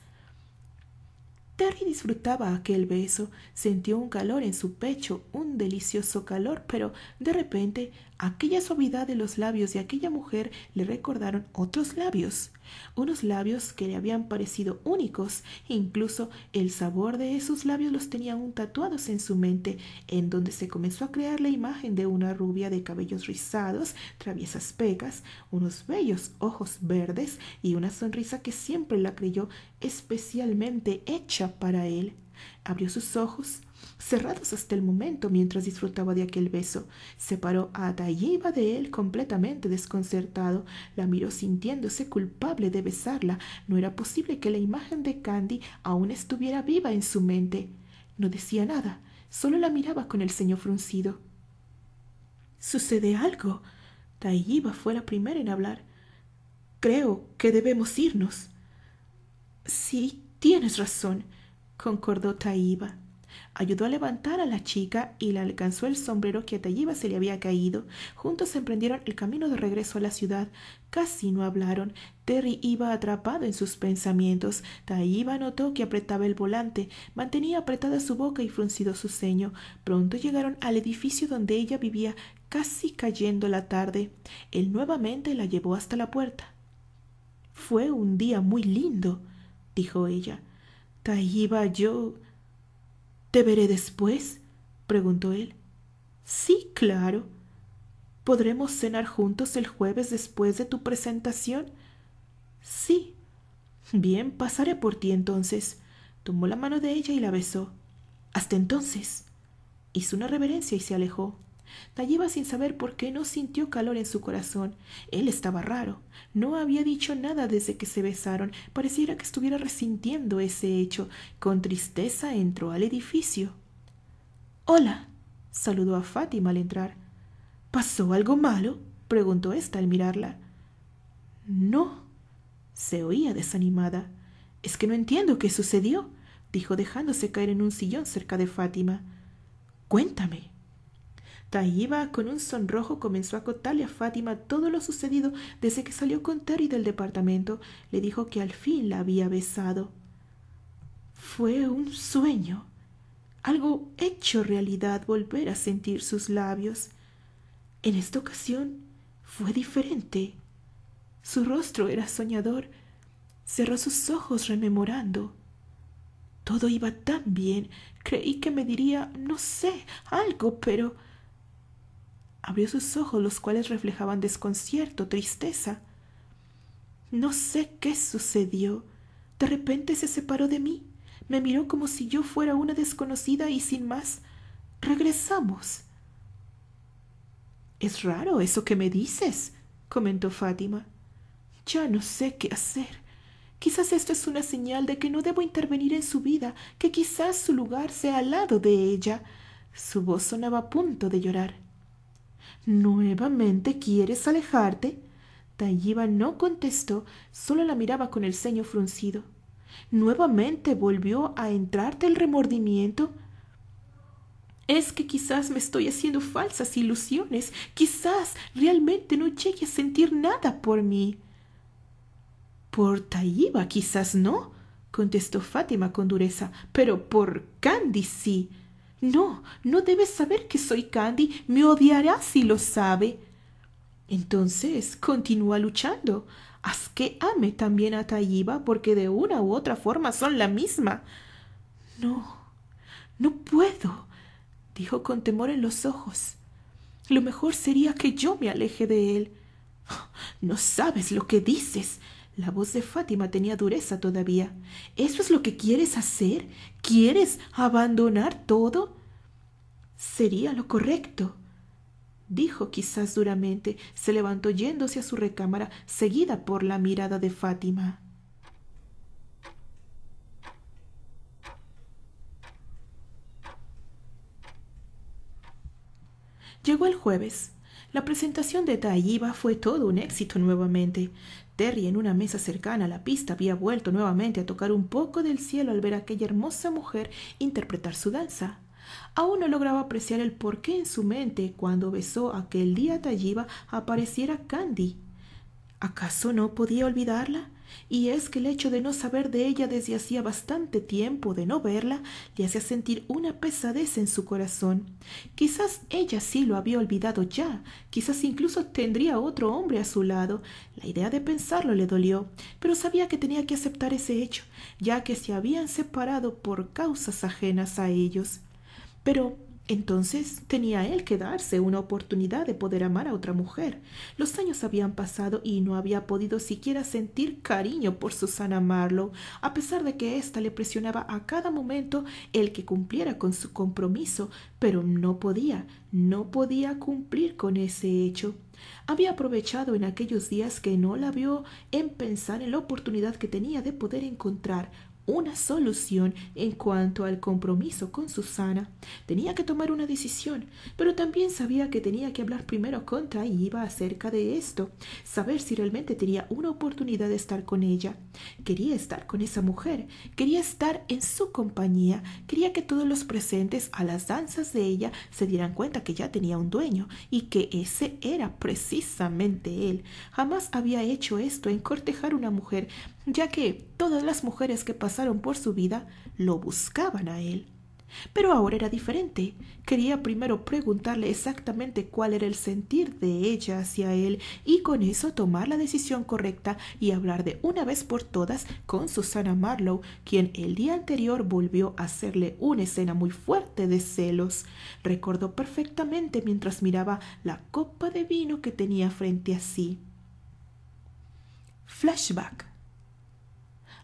Terry disfrutaba aquel beso, sintió un calor en su pecho, un delicioso calor, pero de repente Aquella suavidad de los labios de aquella mujer le recordaron otros labios, unos labios que le habían parecido únicos, incluso el sabor de esos labios los tenía aún tatuados en su mente, en donde se comenzó a crear la imagen de una rubia de cabellos rizados, traviesas pecas, unos bellos ojos verdes y una sonrisa que siempre la creyó especialmente hecha para él. Abrió sus ojos, cerrados hasta el momento mientras disfrutaba de aquel beso. Separó a Dayiba de él completamente desconcertado. La miró sintiéndose culpable de besarla. No era posible que la imagen de Candy aún estuviera viva en su mente. No decía nada, solo la miraba con el ceño fruncido. ¿Sucede algo? Dayiba fue la primera en hablar. Creo que debemos irnos. Sí, tienes razón, concordó Taíba. Ayudó a levantar a la chica y le alcanzó el sombrero que a taíba se le había caído. Juntos emprendieron el camino de regreso a la ciudad. Casi no hablaron. Terry iba atrapado en sus pensamientos. taíba notó que apretaba el volante, mantenía apretada su boca y fruncido su ceño. Pronto llegaron al edificio donde ella vivía, casi cayendo la tarde. Él nuevamente la llevó hasta la puerta. Fue un día muy lindo, dijo ella. taíba yo. ¿Te veré después? preguntó él. Sí, claro. ¿Podremos cenar juntos el jueves después de tu presentación? Sí. Bien, pasaré por ti entonces. Tomó la mano de ella y la besó. Hasta entonces. Hizo una reverencia y se alejó. Talleba, sin saber por qué, no sintió calor en su corazón. Él estaba raro. No había dicho nada desde que se besaron. Pareciera que estuviera resintiendo ese hecho. Con tristeza entró al edificio. Hola, saludó a Fátima al entrar. ¿Pasó algo malo? preguntó ésta al mirarla. No, se oía desanimada. Es que no entiendo qué sucedió, dijo dejándose caer en un sillón cerca de Fátima. Cuéntame. Taíba, con un sonrojo, comenzó a contarle a Fátima todo lo sucedido desde que salió con Terry del departamento. Le dijo que al fin la había besado. Fue un sueño, algo hecho realidad volver a sentir sus labios. En esta ocasión fue diferente. Su rostro era soñador. Cerró sus ojos rememorando. Todo iba tan bien. Creí que me diría, no sé, algo, pero... Abrió sus ojos, los cuales reflejaban desconcierto, tristeza. No sé qué sucedió. De repente se separó de mí. Me miró como si yo fuera una desconocida y sin más. Regresamos. Es raro eso que me dices, comentó Fátima. Ya no sé qué hacer. Quizás esto es una señal de que no debo intervenir en su vida, que quizás su lugar sea al lado de ella. Su voz sonaba a punto de llorar. ¿Nuevamente quieres alejarte? Tayiba no contestó, solo la miraba con el ceño fruncido. Nuevamente volvió a entrarte el remordimiento. Es que quizás me estoy haciendo falsas ilusiones, quizás realmente no llegue a sentir nada por mí. Por Taiba quizás no, contestó Fátima con dureza, pero por Candy sí. No, no debes saber que soy Candy. Me odiará si lo sabe. Entonces, continúa luchando. Haz que ame también a Tayiba porque de una u otra forma son la misma. No, no puedo, dijo con temor en los ojos. Lo mejor sería que yo me aleje de él. No sabes lo que dices. La voz de Fátima tenía dureza todavía. ¿Eso es lo que quieres hacer? ¿Quieres abandonar todo? Sería lo correcto dijo quizás duramente, se levantó yéndose a su recámara, seguida por la mirada de Fátima. Llegó el jueves. La presentación de Taíba fue todo un éxito nuevamente. Terry en una mesa cercana a la pista había vuelto nuevamente a tocar un poco del cielo al ver a aquella hermosa mujer interpretar su danza. Aún no lograba apreciar el porqué en su mente cuando besó aquel día Talliva apareciera Candy. ¿Acaso no podía olvidarla? y es que el hecho de no saber de ella desde hacía bastante tiempo, de no verla, le hacía sentir una pesadez en su corazón. Quizás ella sí lo había olvidado ya, quizás incluso tendría otro hombre a su lado. La idea de pensarlo le dolió, pero sabía que tenía que aceptar ese hecho, ya que se habían separado por causas ajenas a ellos. Pero entonces tenía él que darse una oportunidad de poder amar a otra mujer. Los años habían pasado y no había podido siquiera sentir cariño por Susana Marlowe, a pesar de que ésta le presionaba a cada momento el que cumpliera con su compromiso, pero no podía, no podía cumplir con ese hecho. Había aprovechado en aquellos días que no la vio en pensar en la oportunidad que tenía de poder encontrar una solución en cuanto al compromiso con Susana. Tenía que tomar una decisión, pero también sabía que tenía que hablar primero con iba acerca de esto, saber si realmente tenía una oportunidad de estar con ella. Quería estar con esa mujer, quería estar en su compañía, quería que todos los presentes a las danzas de ella se dieran cuenta que ya tenía un dueño y que ese era precisamente él. Jamás había hecho esto en cortejar una mujer ya que todas las mujeres que pasaron por su vida lo buscaban a él. Pero ahora era diferente. Quería primero preguntarle exactamente cuál era el sentir de ella hacia él y con eso tomar la decisión correcta y hablar de una vez por todas con Susana Marlowe, quien el día anterior volvió a hacerle una escena muy fuerte de celos. Recordó perfectamente mientras miraba la copa de vino que tenía frente a sí. Flashback.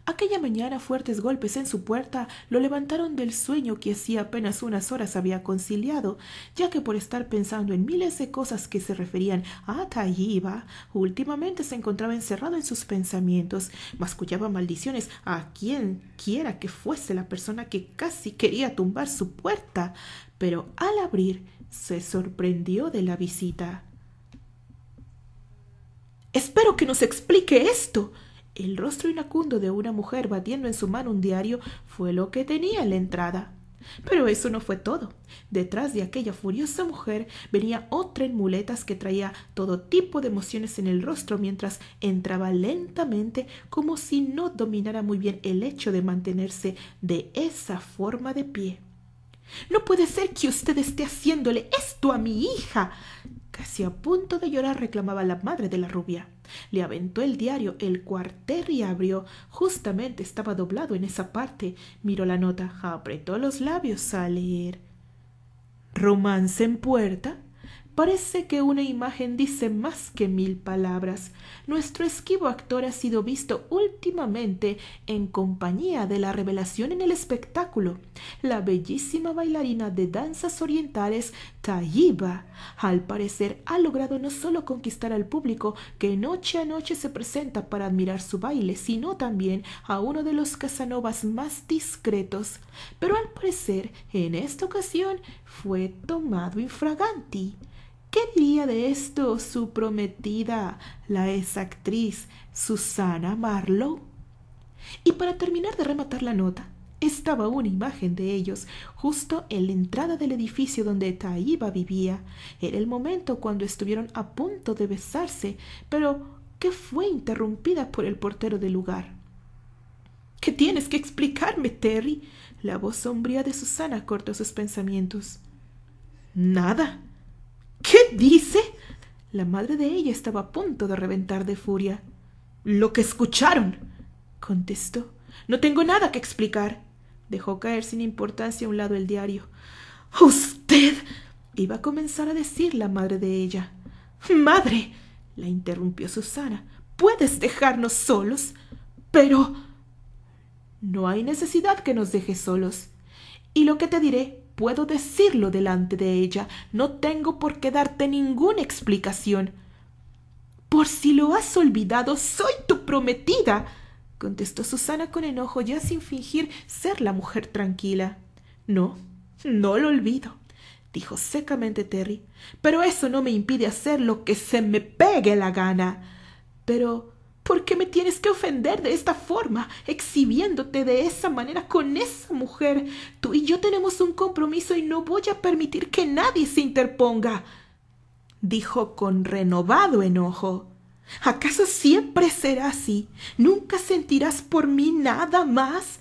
Aquella mañana fuertes golpes en su puerta lo levantaron del sueño que hacía apenas unas horas había conciliado, ya que por estar pensando en miles de cosas que se referían a Tayiba, últimamente se encontraba encerrado en sus pensamientos, mascullaba maldiciones a quien quiera que fuese la persona que casi quería tumbar su puerta, pero al abrir se sorprendió de la visita. Espero que nos explique esto, el rostro inacundo de una mujer batiendo en su mano un diario fue lo que tenía en la entrada. Pero eso no fue todo. Detrás de aquella furiosa mujer venía otra en muletas que traía todo tipo de emociones en el rostro mientras entraba lentamente como si no dominara muy bien el hecho de mantenerse de esa forma de pie. No puede ser que usted esté haciéndole esto a mi hija, Casi a punto de llorar reclamaba la madre de la rubia. Le aventó el diario, el cuartel y abrió. Justamente estaba doblado en esa parte. Miró la nota, apretó los labios a leer. Romance en puerta. Parece que una imagen dice más que mil palabras. Nuestro esquivo actor ha sido visto últimamente en compañía de la revelación en el espectáculo, la bellísima bailarina de danzas orientales al parecer, ha logrado no solo conquistar al público que noche a noche se presenta para admirar su baile, sino también a uno de los Casanovas más discretos. Pero al parecer, en esta ocasión, fue tomado infraganti. ¿Qué diría de esto su prometida, la actriz Susana Marlowe? Y para terminar de rematar la nota, estaba una imagen de ellos justo en la entrada del edificio donde Taíba vivía. Era el momento cuando estuvieron a punto de besarse, pero que fue interrumpida por el portero del lugar. ¿Qué tienes que explicarme, Terry? La voz sombría de Susana cortó sus pensamientos. Nada. ¿Qué dice? La madre de ella estaba a punto de reventar de furia. Lo que escucharon, contestó. No tengo nada que explicar. Dejó caer sin importancia a un lado el diario. Usted. iba a comenzar a decir la madre de ella. Madre. la interrumpió Susana. ¿Puedes dejarnos solos? Pero... No hay necesidad que nos dejes solos. Y lo que te diré, puedo decirlo delante de ella. No tengo por qué darte ninguna explicación. Por si lo has olvidado, soy tu prometida contestó Susana con enojo ya sin fingir ser la mujer tranquila. No, no lo olvido, dijo secamente Terry, pero eso no me impide hacer lo que se me pegue la gana. Pero, ¿por qué me tienes que ofender de esta forma, exhibiéndote de esa manera con esa mujer? Tú y yo tenemos un compromiso y no voy a permitir que nadie se interponga, dijo con renovado enojo. ¿Acaso siempre será así? ¿Nunca sentirás por mí nada más?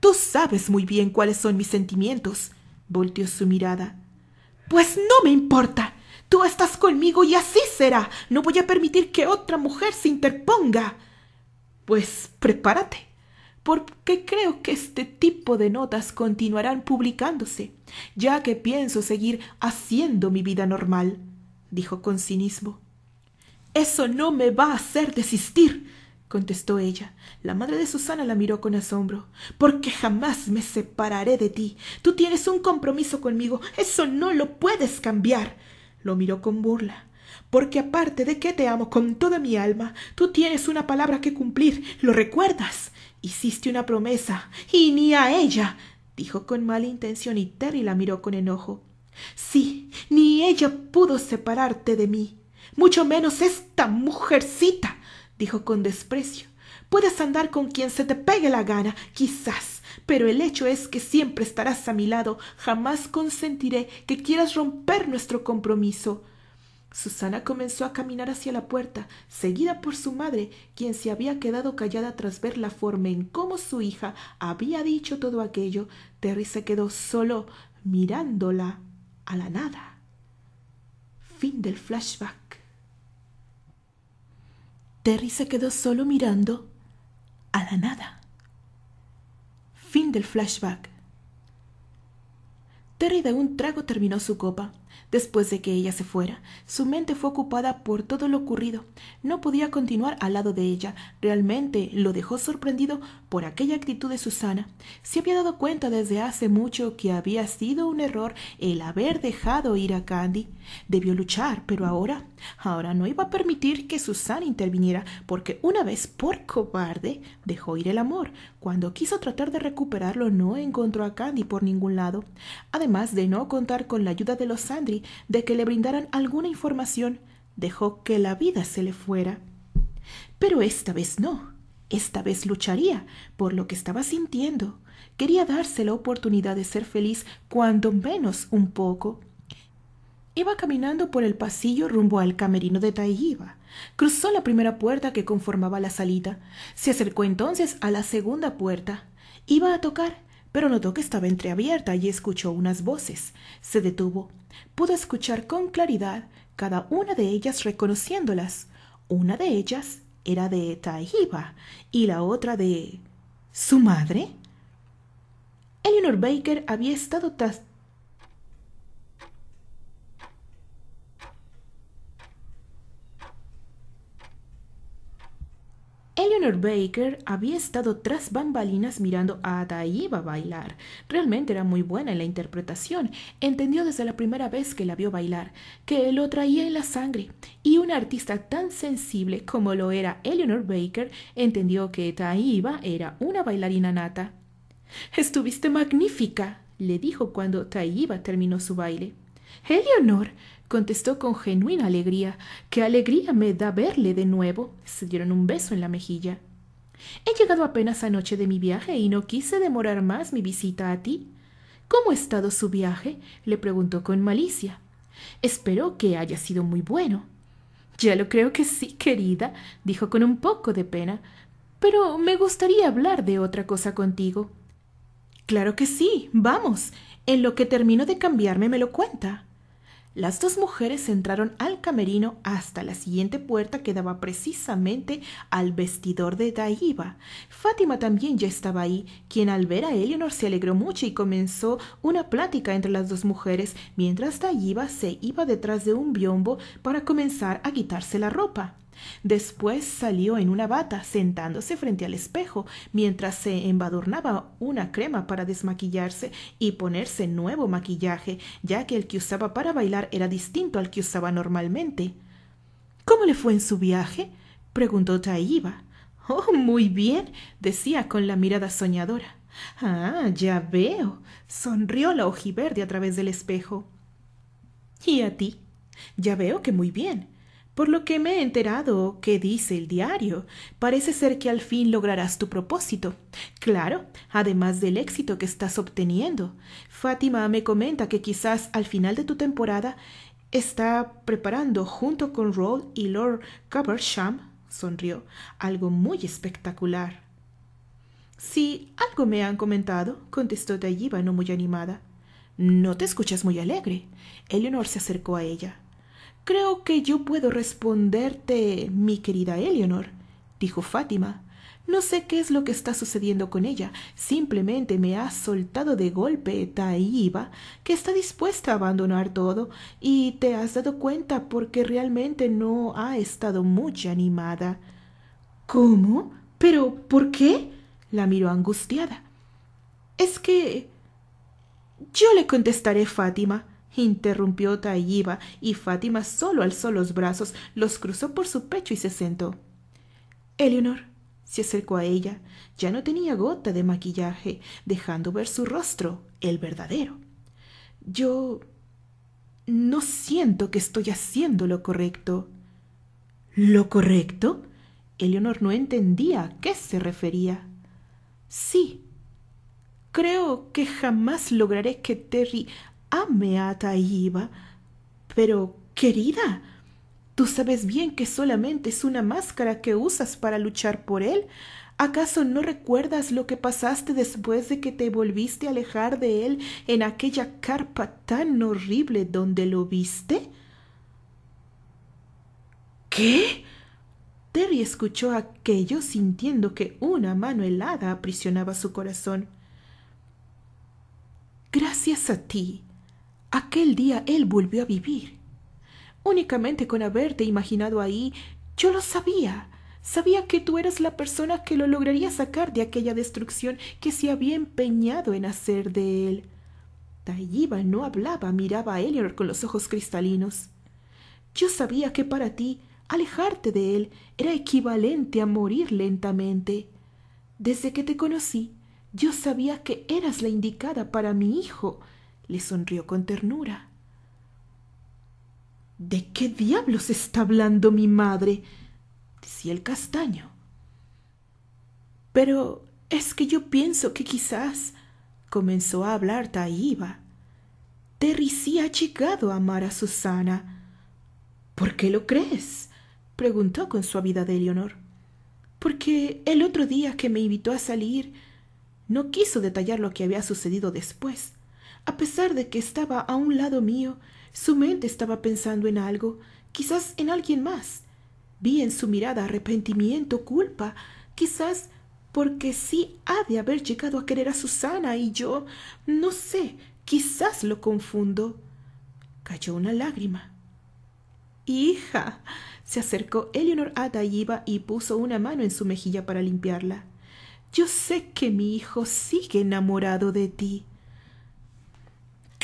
Tú sabes muy bien cuáles son mis sentimientos, volteó su mirada. Pues no me importa. Tú estás conmigo y así será. No voy a permitir que otra mujer se interponga. Pues prepárate, porque creo que este tipo de notas continuarán publicándose, ya que pienso seguir haciendo mi vida normal, dijo con cinismo. Eso no me va a hacer desistir contestó ella. La madre de Susana la miró con asombro. Porque jamás me separaré de ti. Tú tienes un compromiso conmigo. Eso no lo puedes cambiar. Lo miró con burla. Porque aparte de que te amo con toda mi alma, tú tienes una palabra que cumplir. ¿Lo recuerdas? Hiciste una promesa. Y ni a ella. dijo con mala intención y Terry la miró con enojo. Sí, ni ella pudo separarte de mí mucho menos esta mujercita, dijo con desprecio. Puedes andar con quien se te pegue la gana, quizás, pero el hecho es que siempre estarás a mi lado. Jamás consentiré que quieras romper nuestro compromiso. Susana comenzó a caminar hacia la puerta, seguida por su madre, quien se había quedado callada tras ver la forma en cómo su hija había dicho todo aquello. Terry se quedó solo mirándola a la nada. Fin del flashback. Terry se quedó solo mirando a la nada. Fin del flashback. Terry de un trago terminó su copa. Después de que ella se fuera, su mente fue ocupada por todo lo ocurrido. No podía continuar al lado de ella. Realmente lo dejó sorprendido por aquella actitud de Susana. Se había dado cuenta desde hace mucho que había sido un error el haber dejado ir a Candy. Debió luchar, pero ahora Ahora no iba a permitir que Susana interviniera, porque una vez por cobarde dejó ir el amor. Cuando quiso tratar de recuperarlo, no encontró a Candy por ningún lado. Además de no contar con la ayuda de los Sandri de que le brindaran alguna información, dejó que la vida se le fuera. Pero esta vez no. Esta vez lucharía por lo que estaba sintiendo. Quería darse la oportunidad de ser feliz cuando menos un poco. Iba caminando por el pasillo rumbo al camerino de Taijiba. Cruzó la primera puerta que conformaba la salita. Se acercó entonces a la segunda puerta. Iba a tocar, pero notó que estaba entreabierta y escuchó unas voces. Se detuvo. Pudo escuchar con claridad cada una de ellas reconociéndolas. Una de ellas era de Taijiba y la otra de... ¿Su madre? Eleanor Baker había estado Eleanor Baker había estado tras bambalinas mirando a Taíba bailar. Realmente era muy buena en la interpretación. Entendió desde la primera vez que la vio bailar que lo traía en la sangre. Y una artista tan sensible como lo era Eleanor Baker entendió que Taíba era una bailarina nata. Estuviste magnífica, le dijo cuando Taíba terminó su baile eleonor contestó con genuina alegría qué alegría me da verle de nuevo se dieron un beso en la mejilla he llegado apenas anoche de mi viaje y no quise demorar más mi visita a ti cómo ha estado su viaje le preguntó con malicia espero que haya sido muy bueno ya lo creo que sí querida dijo con un poco de pena pero me gustaría hablar de otra cosa contigo claro que sí vamos en lo que termino de cambiarme me lo cuenta. Las dos mujeres entraron al camerino hasta la siguiente puerta que daba precisamente al vestidor de Daiva. Fátima también ya estaba ahí, quien al ver a Eleanor se alegró mucho y comenzó una plática entre las dos mujeres, mientras Daiva se iba detrás de un biombo para comenzar a quitarse la ropa. Después salió en una bata, sentándose frente al espejo, mientras se embadurnaba una crema para desmaquillarse y ponerse nuevo maquillaje, ya que el que usaba para bailar era distinto al que usaba normalmente. ¿Cómo le fue en su viaje? preguntó Taiba. Oh, muy bien, decía con la mirada soñadora. Ah, ya veo, sonrió la ojiverde a través del espejo. ¿Y a ti? Ya veo que muy bien, por lo que me he enterado que dice el diario, parece ser que al fin lograrás tu propósito. Claro, además del éxito que estás obteniendo. Fátima me comenta que quizás al final de tu temporada está preparando junto con Roll y Lord Coversham, sonrió, algo muy espectacular. Sí, algo me han comentado, contestó Dayiba no muy animada. No te escuchas muy alegre. Eleanor se acercó a ella. Creo que yo puedo responderte, mi querida Eleanor, dijo Fátima. No sé qué es lo que está sucediendo con ella. Simplemente me ha soltado de golpe Taíba, que está dispuesta a abandonar todo, y te has dado cuenta porque realmente no ha estado muy animada. ¿Cómo? ¿Pero por qué? La miró angustiada. Es que... Yo le contestaré, Fátima interrumpió Tayiba y Fátima solo alzó los brazos, los cruzó por su pecho y se sentó. Eleonor se acercó a ella. Ya no tenía gota de maquillaje, dejando ver su rostro, el verdadero. Yo no siento que estoy haciendo lo correcto. ¿Lo correcto? Eleonor no entendía a qué se refería. Sí. Creo que jamás lograré que Terry ame a Taiba. Pero, querida, tú sabes bien que solamente es una máscara que usas para luchar por él. ¿Acaso no recuerdas lo que pasaste después de que te volviste a alejar de él en aquella carpa tan horrible donde lo viste? ¿Qué? Terry escuchó aquello sintiendo que una mano helada aprisionaba su corazón. Gracias a ti, Aquel día él volvió a vivir. Únicamente con haberte imaginado ahí, yo lo sabía. Sabía que tú eras la persona que lo lograría sacar de aquella destrucción que se había empeñado en hacer de él. Tayiba no hablaba, miraba a Eleanor con los ojos cristalinos. Yo sabía que para ti alejarte de él era equivalente a morir lentamente. Desde que te conocí, yo sabía que eras la indicada para mi hijo le sonrió con ternura. ¿De qué diablos está hablando mi madre? decía el castaño. Pero es que yo pienso que quizás comenzó a hablar Taíba. Terry sí ha llegado a amar a Susana. ¿Por qué lo crees? preguntó con suavidad Eleonor. Porque el otro día que me invitó a salir, no quiso detallar lo que había sucedido después. A pesar de que estaba a un lado mío, su mente estaba pensando en algo, quizás en alguien más. Vi en su mirada arrepentimiento, culpa, quizás porque sí ha de haber llegado a querer a Susana y yo, no sé, quizás lo confundo. Cayó una lágrima. Hija. Se acercó Eleanor a y puso una mano en su mejilla para limpiarla. Yo sé que mi hijo sigue enamorado de ti.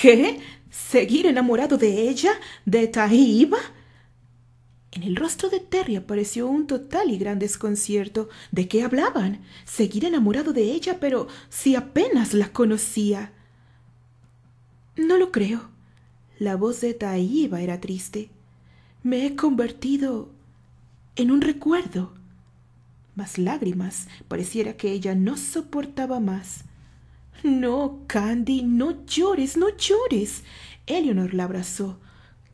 ¿Qué? ¿Seguir enamorado de ella? ¿De Taíba?» En el rostro de Terry apareció un total y gran desconcierto. ¿De qué hablaban? Seguir enamorado de ella, pero si apenas la conocía. No lo creo. La voz de Taíba era triste. Me he convertido en un recuerdo. Más lágrimas. Pareciera que ella no soportaba más. No, Candy, no llores, no llores. Eleanor la abrazó.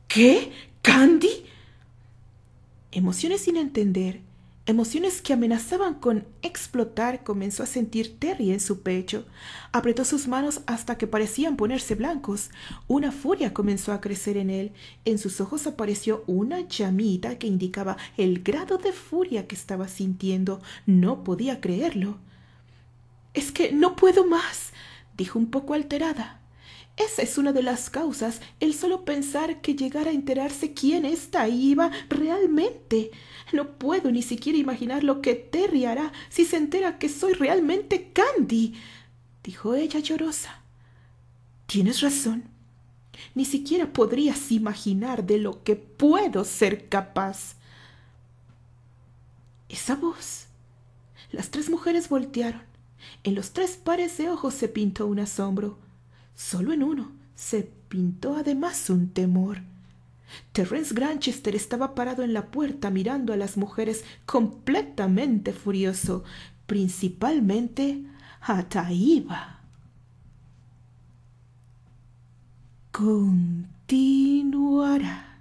¿Qué? ¿Candy? Emociones sin entender, emociones que amenazaban con explotar, comenzó a sentir Terry en su pecho. Apretó sus manos hasta que parecían ponerse blancos. Una furia comenzó a crecer en él. En sus ojos apareció una llamita que indicaba el grado de furia que estaba sintiendo. No podía creerlo. Es que no puedo más dijo un poco alterada. Esa es una de las causas, el solo pensar que llegara a enterarse quién está iba realmente. No puedo ni siquiera imaginar lo que Terry hará si se entera que soy realmente Candy, dijo ella llorosa. Tienes razón. Ni siquiera podrías imaginar de lo que puedo ser capaz. Esa voz. Las tres mujeres voltearon. En los tres pares de ojos se pintó un asombro. Solo en uno se pintó además un temor. Terence Granchester estaba parado en la puerta mirando a las mujeres completamente furioso, principalmente a Taiba. Continuará.